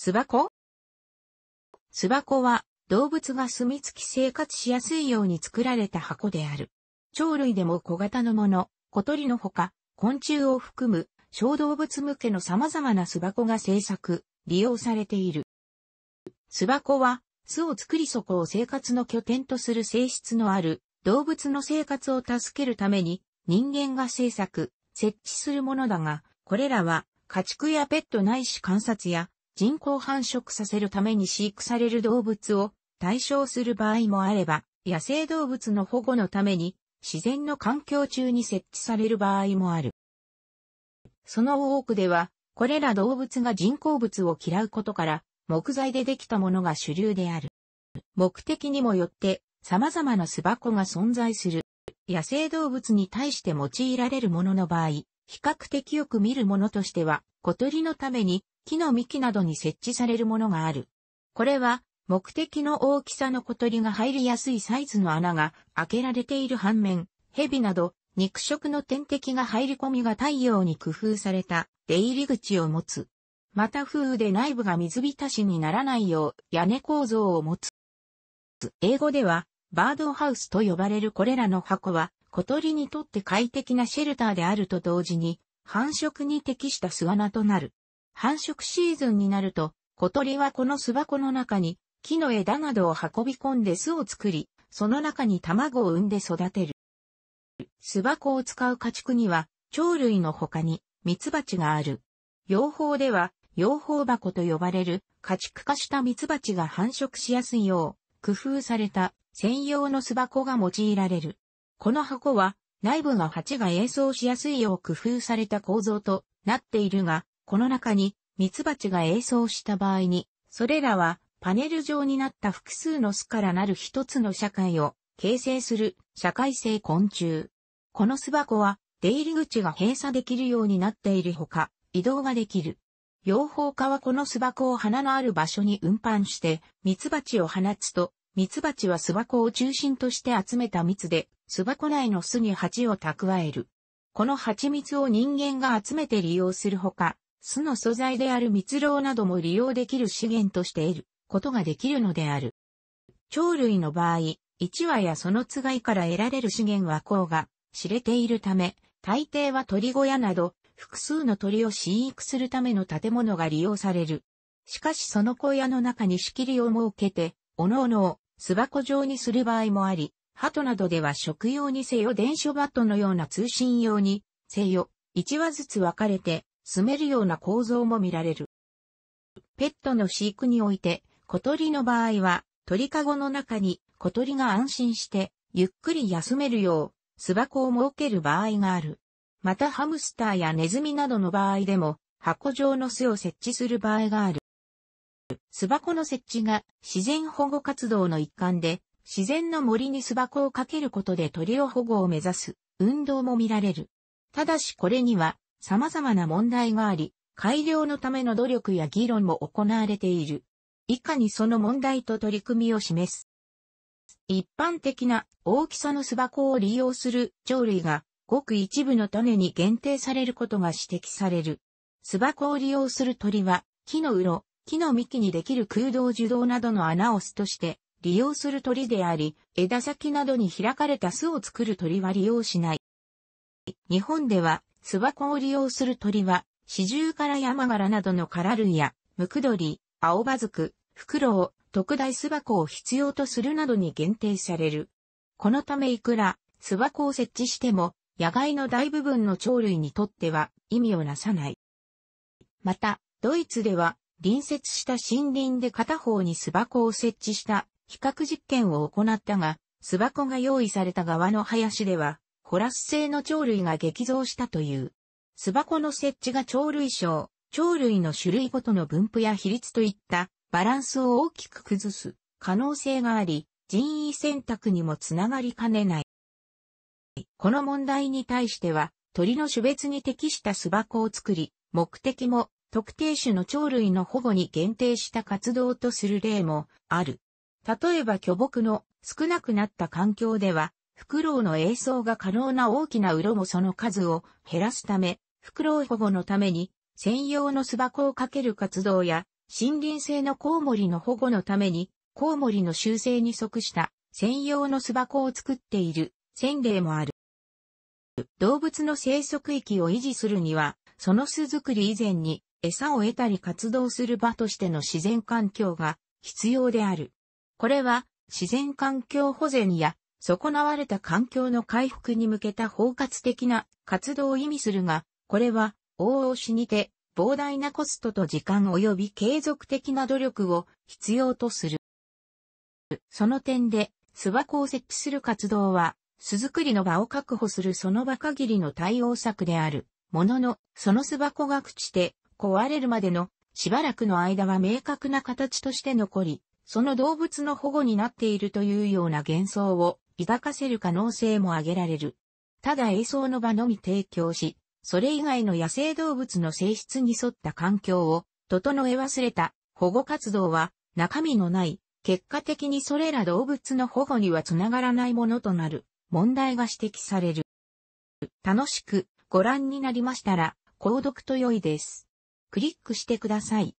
巣箱巣箱は動物が住み着き生活しやすいように作られた箱である。鳥類でも小型のもの、小鳥のほか、昆虫を含む小動物向けの様々な巣箱が製作、利用されている。巣箱は巣を作りそこを生活の拠点とする性質のある動物の生活を助けるために人間が制作、設置するものだが、これらは家畜やペットないし観察や人工繁殖させるために飼育される動物を対象する場合もあれば、野生動物の保護のために自然の環境中に設置される場合もある。その多くでは、これら動物が人工物を嫌うことから、木材でできたものが主流である。目的にもよって様々な巣箱が存在する。野生動物に対して用いられるものの場合、比較的よく見るものとしては、小鳥のために木の幹などに設置されるものがある。これは、目的の大きさの小鳥が入りやすいサイズの穴が開けられている反面、蛇など肉食の天敵が入り込みが太陽に工夫された出入り口を持つ。また風雨で内部が水浸しにならないよう屋根構造を持つ。英語ではバードハウスと呼ばれるこれらの箱は小鳥にとって快適なシェルターであると同時に繁殖に適した巣穴となる。繁殖シーズンになると、小鳥はこの巣箱の中に木の枝などを運び込んで巣を作り、その中に卵を産んで育てる。巣箱を使う家畜には、鳥類の他に蜜蜂がある。養蜂では、養蜂箱と呼ばれる家畜化した蜜蜂が繁殖しやすいよう、工夫された専用の巣箱が用いられる。この箱は、内部が蜂が栄装しやすいよう工夫された構造となっているが、この中に蜜蜂が映像した場合に、それらはパネル状になった複数の巣からなる一つの社会を形成する社会性昆虫。この巣箱は出入り口が閉鎖できるようになっているほか、移動ができる。養蜂家はこの巣箱を花のある場所に運搬して、蜜蜂を放つと、蜜蜂は巣箱を中心として集めた蜜で、巣箱内の巣に蜂を蓄える。この蜂蜜を人間が集めて利用するほか、巣の素材である蜜蝋なども利用できる資源として得ることができるのである。鳥類の場合、1羽やそのつがいから得られる資源はうが知れているため、大抵は鳥小屋など複数の鳥を飼育するための建物が利用される。しかしその小屋の中に仕切りを設けて、おのおのを巣箱状にする場合もあり、鳩などでは食用にせよ電書バットのような通信用にせよ、1羽ずつ分かれて住めるような構造も見られる。ペットの飼育において、小鳥の場合は、鳥かごの中に小鳥が安心して、ゆっくり休めるよう、巣箱を設ける場合がある。またハムスターやネズミなどの場合でも、箱状の巣を設置する場合がある。巣箱の設置が自然保護活動の一環で、自然の森に巣箱をかけることで鳥を保護を目指す運動も見られる。ただしこれには様々な問題があり、改良のための努力や議論も行われている。以下にその問題と取り組みを示す。一般的な大きさの巣箱を利用する鳥類がごく一部の種に限定されることが指摘される。巣箱を利用する鳥は木のうろ、木の幹にできる空洞樹洞などの穴を巣として利用する鳥であり、枝先などに開かれた巣を作る鳥は利用しない。日本では巣箱を利用する鳥は、シジュウカラヤマガラなどのカラ類や、ムクドリ、アオバズク、フクロウ、特大巣箱を必要とするなどに限定される。このためいくら、巣箱を設置しても、野外の大部分の鳥類にとっては意味をなさない。また、ドイツでは、隣接した森林で片方に巣箱を設置した比較実験を行ったが、巣箱が用意された側の林では、ホラス製の鳥類が激増したという。巣箱の設置が鳥類症、鳥類の種類ごとの分布や比率といったバランスを大きく崩す可能性があり、人為選択にもつながりかねない。この問題に対しては、鳥の種別に適した巣箱を作り、目的も特定種の鳥類の保護に限定した活動とする例もある。例えば巨木の少なくなった環境では、フクロウの映像が可能な大きな鱗もその数を減らすため、フクロウ保護のために専用の巣箱をかける活動や、森林性のコウモリの保護のために、コウモリの習性に即した専用の巣箱を作っている先例もある。動物の生息域を維持するには、その巣作り以前に餌を得たり活動する場としての自然環境が必要である。これは自然環境保全や損なわれた環境の回復に向けた包括的な活動を意味するが、これは、往々しにて、膨大なコストと時間及び継続的な努力を必要とする。その点で、巣箱を設置する活動は、巣作りの場を確保するその場限りの対応策である。ものの、その巣箱が朽ちて壊れるまでのしばらくの間は明確な形として残り、その動物の保護になっているというような幻想を抱かせる可能性も挙げられる。ただ映像の場のみ提供し、それ以外の野生動物の性質に沿った環境を整え忘れた保護活動は中身のない、結果的にそれら動物の保護にはつながらないものとなる問題が指摘される。楽しくご覧になりましたら、購読と良いです。クリックしてください。